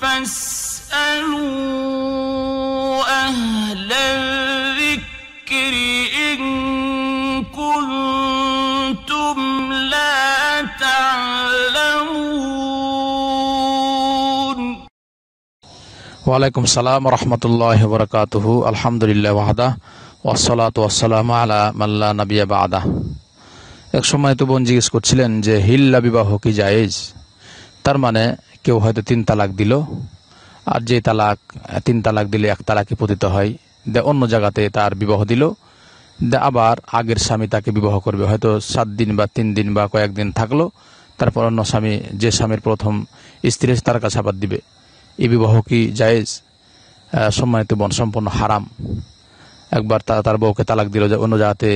فاسألوا ওয়ালাইকুম সালাম রহমতুল্লাহ বরকাতহ আলহামদুলিল্লাহ ওয়াহাদা ওয়াসালাত ওয়াসালাম আলা মাল্লা বা আদা এক সময় তো বোন জিজ্ঞেস করছিলেন যে হিল্লা বিবাহ কি জায়েজ তার মানে কেউ হয়তো তিন তালাক দিল আর যে তালাক তিন তালাক দিলে এক তালাকে পতিত হয় দে অন্য জায়গাতে তার বিবাহ দিল দে আবার আগের স্বামী তাকে বিবাহ করবে হয়তো সাত দিন বা তিন দিন বা কয়েকদিন থাকলো তারপর অন্য স্বামী যে স্বামীর প্রথম স্ত্রী তার কাছে আবার দিবে এই বিবাহ কি জায়েজ সম্মানিত বন সম্পূর্ণ হারাম একবার তারা তার বউকে তালাক দিল অন্য জায়গাতে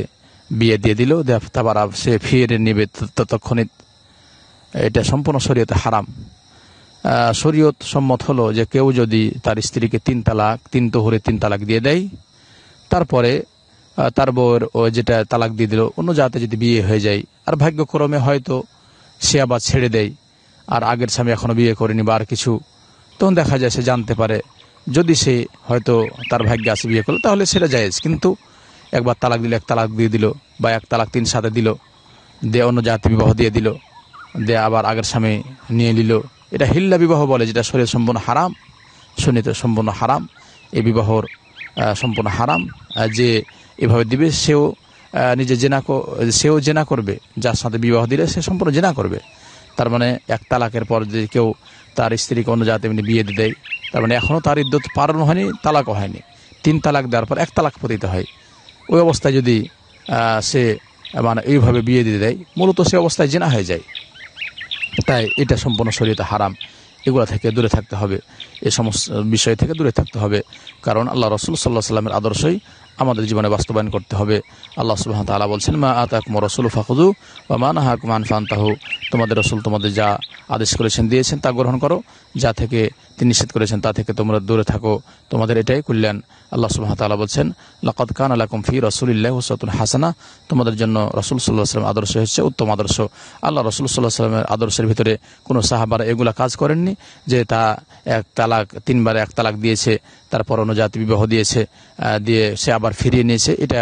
বিয়ে দিয়ে দিল তারপর সে ফিরে নেবে ততক্ষণে এটা সম্পূর্ণ শরীয়তে হারাম শরীয়ত সম্মত হলো যে কেউ যদি তার স্ত্রীকে তিন তালাক তিন তোহরে তিন তালাক দিয়ে দেয় তারপরে তার বউয়ের যেটা তালাক দিয়ে দিল অন্য জাতে যদি বিয়ে হয়ে যায় আর ভাগ্যক্রমে হয়তো সে আবার ছেড়ে দেয় আর আগের স্বামী এখনও বিয়ে করেনি বা আর কিছু তখন দেখা যায় সে জানতে পারে যদি সে হয়তো তার ভাগ্যে আসে বিয়ে করলো তাহলে সেটা যায় কিন্তু একবার তালাক দিল এক তালাক দিয়ে দিল বা এক তালাক তিন সাথে দিল দিয়ে অন্য জাতি বিবাহ দিয়ে দিল দিয়ে আবার আগের স্বামী নিয়ে নিল এটা হিল্লা বিবাহ বলে যেটা শরীর সম্পূর্ণ হারাম সুনিতে সম্পূর্ণ হারাম এই বিবাহর সম্পূর্ণ হারাম যে এভাবে দিবে সেও নিজে জেনা সেও জেনা করবে যার সাথে বিবাহ দিলে সে সম্পূর্ণ জেনা করবে তার মানে এক তালাকের পর যদি কেউ তার স্ত্রীকে অন্য জাতে এমনি বিয়ে দিয়ে দেয় তার মানে এখনও তার ইদ্যুৎ পারণ হয়নি তালাকও হয়নি তিন তালাক দেওয়ার পর এক তালাক পতিত হয় ওই অবস্থায় যদি সে মানে এইভাবে বিয়ে দিয়ে দেয় মূলত সে অবস্থায় জেনা হয়ে যায় তাই এটা সম্পূর্ণ শরীয়তে হারাম এগুলো থেকে দূরে থাকতে হবে এ সমস্ত বিষয় থেকে দূরে থাকতে হবে কারণ আল্লাহ রসুল সাল্লাহ সাল্লামের আদর্শই আমাদের জীবনে বাস্তবায়ন করতে হবে আল্লাহ সুবাহ তালা বলছেন মা আতাকুম রসুল ফাকুদু বা মা না নাহা ফান তাহু তোমাদের রসুল তোমাদের যা আদেশ করেছেন দিয়েছেন তা গ্রহণ করো যা থেকে তিনি নিষেধ করেছেন তা থেকে তোমরা দূরে থাকো তোমাদের এটাই কল্যাণ আল্লাহ সুবাহ তালা বলছেন লাকদ খান আলাকুম ফি ইল্লাহ হুসাতুল হাসানা তোমাদের জন্য রসুল সাল্লাহ সাল্লাম আদর্শ হচ্ছে উত্তম আদর্শ আল্লাহ রসুল সাল্লাহ সাল্লামের আদর্শের ভিতরে কোনো সাহাবারা এগুলা কাজ করেননি যে তা এক তালাক তিনবার এক তালাক দিয়েছে তারপর জাতি বিবাহ দিয়েছে দিয়ে সে আবার ফিরিয়ে নিয়েছে এটা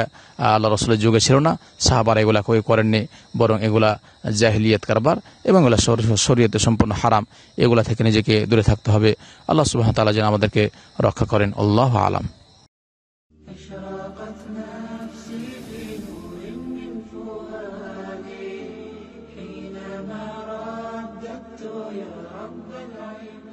আল্লাহ রসুলের যুগে ছিল না সাহাবার এগুলা কেউ করেননি বরং এগুলা জাহিলিয়াত কারবার এবং এগুলা শরীয়তে সম্পূর্ণ হারাম এগুলা থেকে নিজেকে দূরে থাকতে হবে আল্লাহ সুবাহ তালা যেন আমাদেরকে রক্ষা করেন আল্লাহ আলাম يا رب